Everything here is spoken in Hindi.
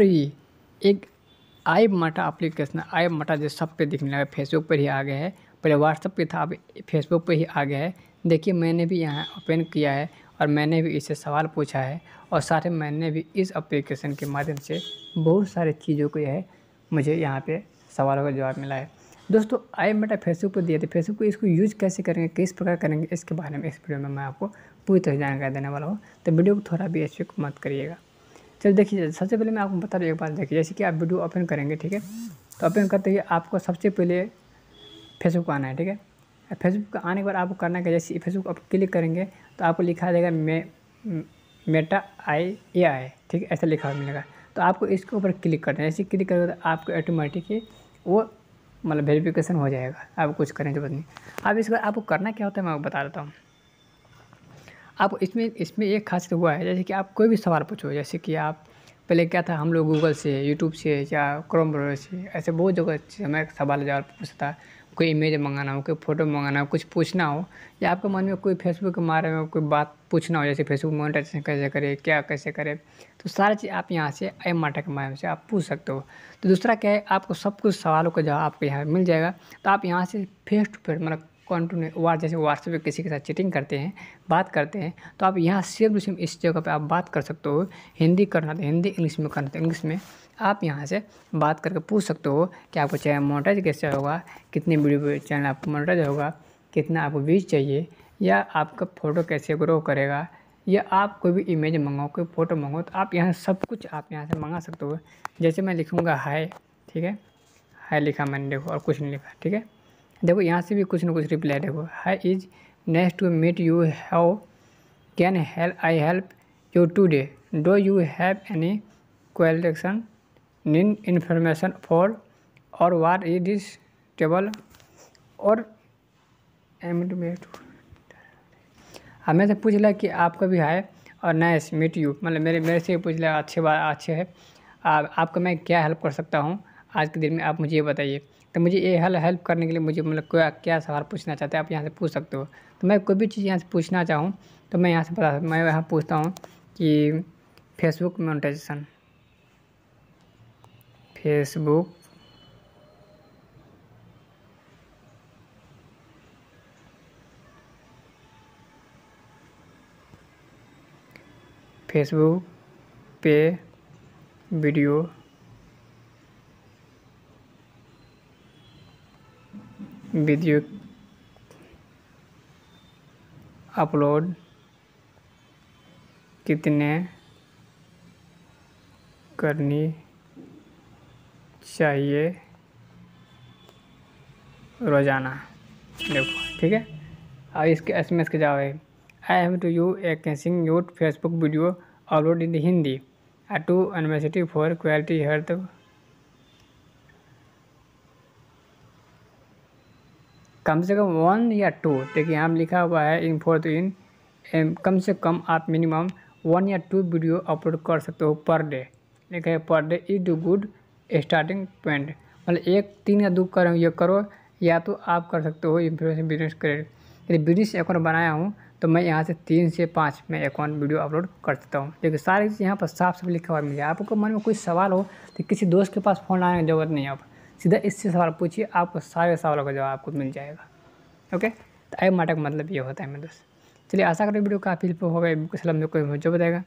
एक आई मटा अप्लीकेशन आई मटा जो सब पे दिखने लगा फेसबुक पर ही आ गया है पहले व्हाट्सअप पे था अब फेसबुक पे ही आ गया है देखिए मैंने भी यहाँ ओपन किया है और मैंने भी इससे सवाल पूछा है और साथ ही मैंने भी इस एप्लीकेशन के माध्यम से बहुत सारी चीज़ों को यह मुझे यहाँ पे सवालों का जवाब मिला है दोस्तों आई मेटा फेसबुक पर दिया था फेसबुक को इसको यूज कैसे करेंगे किस प्रकार करेंगे इसके बारे में इस वीडियो में मैं आपको पूरी तरह जानकारी देने वाला हूँ तो वीडियो को थोड़ा भी स्किप मत करिएगा चलिए देखिए सबसे पहले मैं आपको बता रहा एक बार देखिए जैसे कि आप वीडियो ओपन करेंगे ठीक है तो ओपन करते हुए आपको सबसे पहले फेसबुक आना है ठीक है फेसबुक आने के बाद आपको करना है जैसे फेसबुक आप क्लिक करेंगे तो आपको लिखा जाएगा मे मेटा आई ए आई ठीक है ऐसा लिखा हुआ मिलेगा तो आपको इसके ऊपर क्लिक करना है जैसे क्लिक करोगे तो आपको ऑटोमेटिक ही वो मतलब वेरिफिकेशन हो जाएगा आप कुछ करें जो जरूरत नहीं अब इसके बाद आपको करना क्या होता है मैं आपको बता देता हूँ आप इसमें इसमें एक खासियत तो हुआ है जैसे कि आप कोई भी सवाल पूछो जैसे कि आप पहले क्या था हम लोग गूगल से यूट्यूब से या क्रोम से ऐसे बहुत जगह हमें सवाल जवाब पूछता है कोई इमेज मंगाना हो कोई फ़ोटो मंगाना हो कुछ पूछना हो या आपके मन में कोई फेसबुक के बारे में कोई बात पूछना हो जैसे फेसबुक मोनिटाइजेशन कैसे करें क्या कैसे करें तो सारा चीज़ आप यहाँ से एम माटा के माध्यम से आप पूछ सकते हो तो दूसरा क्या है आपको सब कुछ सवालों का जवाब आपको यहाँ मिल जाएगा तो आप यहाँ से फेस टू फेस मतलब कॉन्टिन्यू वार जैसे व्हाट्सएप पे किसी के साथ चीटिंग करते हैं बात करते हैं तो आप यहाँ सेम टू इस जगह पे आप बात कर सकते हो हिंदी करना तो हिंदी इंग्लिश में करना तो इंग्लिश में आप यहाँ से बात करके पूछ सकते हो कि आपको चैनल मोनेटाइज कैसे होगा कितने वीडियो चैनल आपको मोनेटाइज होगा कितना आपको व्यूज चाहिए या आपका फ़ोटो कैसे ग्रो करेगा या आप कोई भी इमेज मंगाओ कोई फ़ोटो मंगाओ तो आप यहाँ सब कुछ आप यहाँ से मंगा सकते हो जैसे मैं लिखूँगा हाय ठीक है हाय लिखा मैंने देखो और कुछ नहीं लिखा ठीक है देखो यहाँ से भी कुछ ना कुछ रिप्लाई देखो hi is next to meet you have can help I help you today do you have any question need information for और वार इज दिस टेबल और हमें से पूछ लिया कि आपका भी है और नाइस मीट यू मतलब मेरे मेरे से पूछ लिया अच्छे बात अच्छे है आप, आपका मैं क्या हेल्प कर सकता हूँ आज के दिन में आप मुझे ये बताइए तो मुझे ये हल हेल्प करने के लिए मुझे मतलब क्या क्या सवाल पूछना चाहते हैं आप यहाँ से पूछ सकते हो तो मैं कोई भी चीज़ यहाँ से पूछना चाहूँ तो मैं यहाँ से बता मैं यहाँ पूछता हूँ कि फेसबुक मोनिटाइजेशन फेसबुक फेसबुक पे वीडियो वीडियो अपलोड कितने करनी चाहिए रोज़ाना देखो ठीक है और इसके एस एम एस के जवाब है I have to you a कैसिंग यूट Facebook video upload in Hindi to university for quality health कम से कम वन या टू देखिए यहाँ लिखा हुआ है इन फोर इन कम से कम आप मिनिमम वन या टू वीडियो अपलोड कर सकते हो पर डे लिखा है per day is do good starting point मतलब एक तीन या दो करो ये करो या तो आप कर सकते हो इन्फ्लुएंसर बिजनेस क्रेडिट यदि बिजनेस अकाउंट बनाया हूँ तो मैं यहाँ से तीन से पाँच में अकाउंट वीडियो अपलोड कर सकता हूँ देखिए सारी चीज़ यहाँ पर साफ साफ लिखा हुआ मिल जाए आपको मन में कोई सवाल हो तो किसी दोस्त के पास फ़ोन लाने की जरूरत नहीं है आप सीधा इससे सवाल पूछिए आपको सारे सवालों का जवाब आपको मिल जाएगा ओके तो आई माटा का मतलब ये होता है मेरे दोस्त चलिए आशा करें वीडियो काफ़ी हेल्प होगा वीडियो को कोई मुझे बताएगा